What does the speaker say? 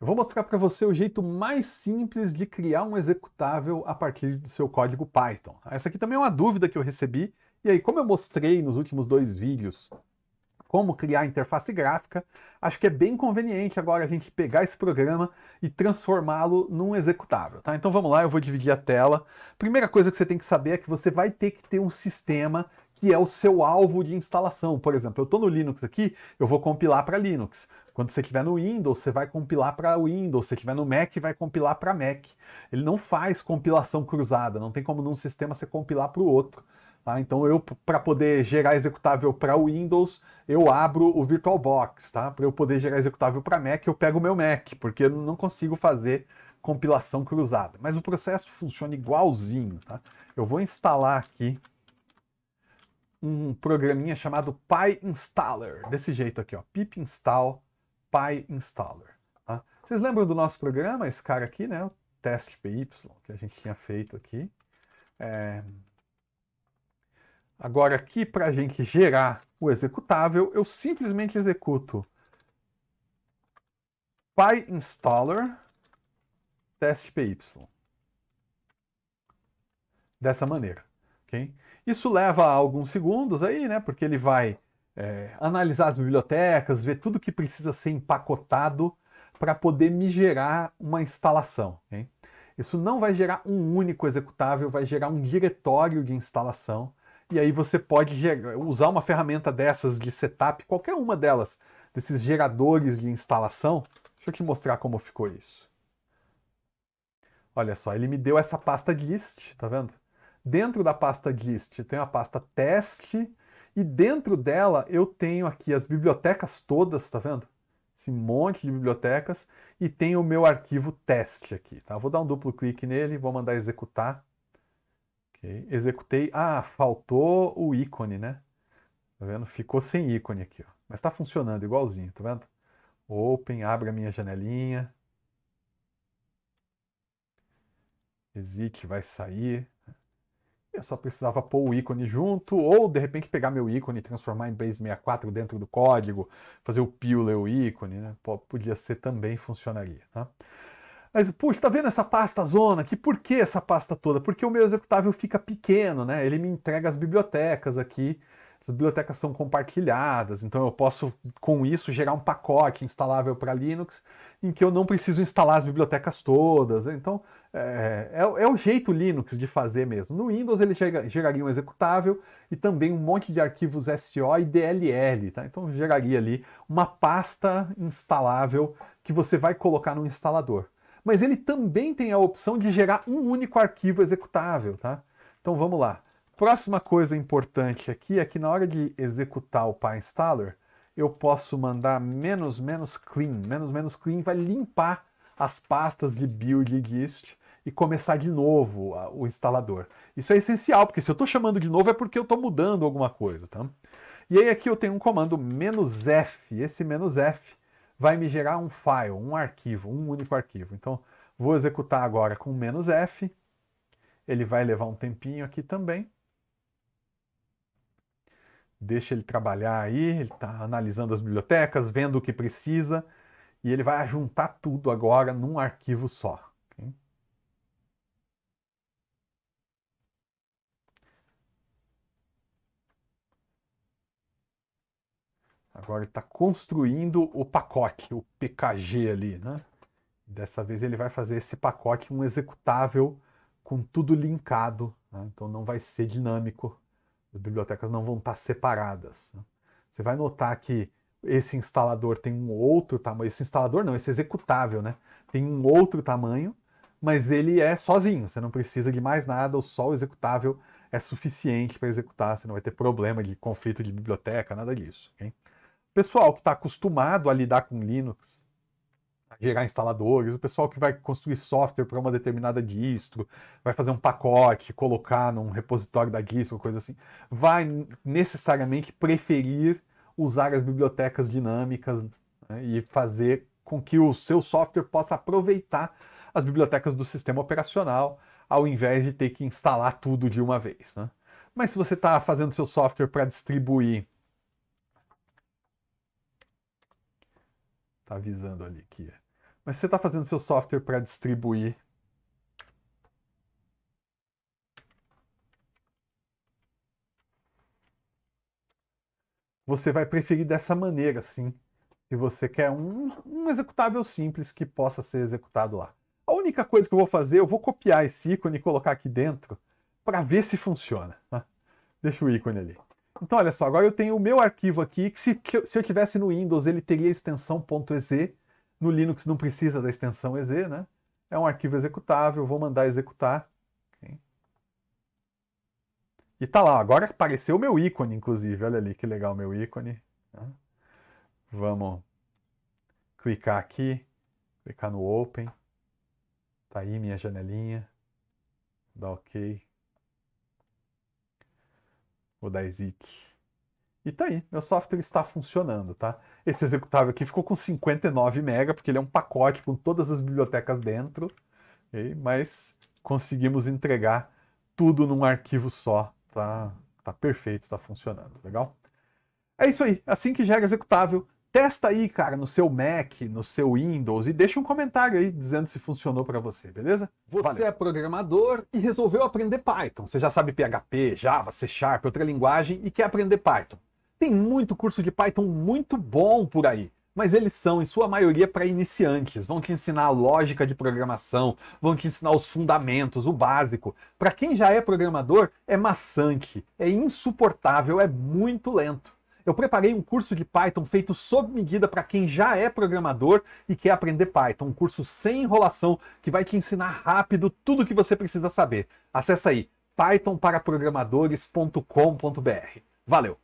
Eu vou mostrar para você o jeito mais simples de criar um executável a partir do seu código Python. Tá? Essa aqui também é uma dúvida que eu recebi. E aí, como eu mostrei nos últimos dois vídeos como criar interface gráfica, acho que é bem conveniente agora a gente pegar esse programa e transformá-lo num executável, tá? Então vamos lá, eu vou dividir a tela. Primeira coisa que você tem que saber é que você vai ter que ter um sistema que é o seu alvo de instalação. Por exemplo, eu estou no Linux aqui, eu vou compilar para Linux. Quando você estiver no Windows, você vai compilar para Windows. Se estiver no Mac, vai compilar para Mac. Ele não faz compilação cruzada, não tem como num sistema você compilar para o outro. Tá? Então, eu, para poder gerar executável para Windows, eu abro o VirtualBox. Tá? Para eu poder gerar executável para Mac, eu pego o meu Mac, porque eu não consigo fazer compilação cruzada. Mas o processo funciona igualzinho. Tá? Eu vou instalar aqui um programinha chamado installer desse jeito aqui, ó, pip install PyInstaller. Tá? Vocês lembram do nosso programa, esse cara aqui, né, o teste PY, que a gente tinha feito aqui. É... Agora aqui, para a gente gerar o executável, eu simplesmente executo PyInstaller teste PY. Dessa maneira. Okay? Isso leva alguns segundos aí, né? Porque ele vai é, analisar as bibliotecas, ver tudo que precisa ser empacotado para poder me gerar uma instalação. Okay? Isso não vai gerar um único executável, vai gerar um diretório de instalação. E aí você pode gerar, usar uma ferramenta dessas de setup, qualquer uma delas, desses geradores de instalação. Deixa eu te mostrar como ficou isso. Olha só, ele me deu essa pasta de list, tá vendo? Dentro da pasta dist, eu tenho a pasta teste e dentro dela eu tenho aqui as bibliotecas todas, tá vendo? Esse monte de bibliotecas e tem o meu arquivo teste aqui, tá? Vou dar um duplo clique nele, vou mandar executar. Okay. Executei. Ah, faltou o ícone, né? Tá vendo? Ficou sem ícone aqui, ó. Mas tá funcionando igualzinho, tá vendo? Open, abre a minha janelinha. Exit vai sair eu só precisava pôr o ícone junto, ou de repente pegar meu ícone e transformar em base 64 dentro do código, fazer o pio ler o ícone, né? Pô, podia ser também, funcionaria. Tá? Mas, puxa, tá vendo essa pasta zona aqui? Por que essa pasta toda? Porque o meu executável fica pequeno, né? Ele me entrega as bibliotecas aqui as bibliotecas são compartilhadas, então eu posso, com isso, gerar um pacote instalável para Linux, em que eu não preciso instalar as bibliotecas todas. Então, é, é, é o jeito Linux de fazer mesmo. No Windows, ele gera, geraria um executável e também um monte de arquivos SO e DLL, tá? Então, geraria ali uma pasta instalável que você vai colocar no instalador. Mas ele também tem a opção de gerar um único arquivo executável, tá? Então, vamos lá. Próxima coisa importante aqui é que na hora de executar o PyInstaller, eu posso mandar menos menos clean. Menos menos clean vai limpar as pastas de build exist e começar de novo o instalador. Isso é essencial, porque se eu estou chamando de novo é porque eu estou mudando alguma coisa, tá? E aí aqui eu tenho um comando "-f". Esse "-f" vai me gerar um file, um arquivo, um único arquivo. Então, vou executar agora com "-f". Ele vai levar um tempinho aqui também deixa ele trabalhar aí, ele está analisando as bibliotecas, vendo o que precisa, e ele vai juntar tudo agora num arquivo só. Okay? Agora ele está construindo o pacote, o PKG ali, né? Dessa vez ele vai fazer esse pacote um executável com tudo linkado, né? então não vai ser dinâmico as bibliotecas não vão estar tá separadas. Né? Você vai notar que esse instalador tem um outro tamanho, esse instalador não, esse executável, né? Tem um outro tamanho, mas ele é sozinho, você não precisa de mais nada, só o executável é suficiente para executar, você não vai ter problema de conflito de biblioteca, nada disso. Okay? Pessoal que está acostumado a lidar com Linux, gerar instaladores, o pessoal que vai construir software para uma determinada distro, vai fazer um pacote, colocar num repositório da distro, coisa assim, vai necessariamente preferir usar as bibliotecas dinâmicas né, e fazer com que o seu software possa aproveitar as bibliotecas do sistema operacional, ao invés de ter que instalar tudo de uma vez. Né? Mas se você está fazendo seu software para distribuir tá avisando ali que é. Mas você está fazendo seu software para distribuir você vai preferir dessa maneira, sim. Se você quer um, um, executável simples que possa ser executado lá. A única coisa que eu vou fazer, eu vou copiar esse ícone e colocar aqui dentro para ver se funciona. Tá? Deixa o ícone ali. Então, olha só, agora eu tenho o meu arquivo aqui, que se, que eu, se eu tivesse no Windows, ele teria a extensão .exe. No Linux não precisa da extensão EZ, né? É um arquivo executável, vou mandar executar. Okay. E tá lá, agora apareceu o meu ícone, inclusive. Olha ali que legal meu ícone. Né? Vamos clicar aqui, clicar no Open. Tá aí minha janelinha. Dá OK. Vou dar exit. E tá aí, meu software está funcionando, tá? Esse executável aqui ficou com 59 MB, porque ele é um pacote com todas as bibliotecas dentro, okay? mas conseguimos entregar tudo num arquivo só, tá? Tá perfeito, tá funcionando, legal? É isso aí, assim que gera executável, testa aí, cara, no seu Mac, no seu Windows e deixa um comentário aí dizendo se funcionou para você, beleza? Você Valeu. é programador e resolveu aprender Python. Você já sabe PHP, Java, C Sharp, outra linguagem e quer aprender Python. Tem muito curso de Python muito bom por aí, mas eles são, em sua maioria, para iniciantes. Vão te ensinar a lógica de programação, vão te ensinar os fundamentos, o básico. Para quem já é programador, é maçante, é insuportável, é muito lento. Eu preparei um curso de Python feito sob medida para quem já é programador e quer aprender Python, um curso sem enrolação que vai te ensinar rápido tudo o que você precisa saber. Acesse aí pythonparaprogramadores.com.br. Valeu!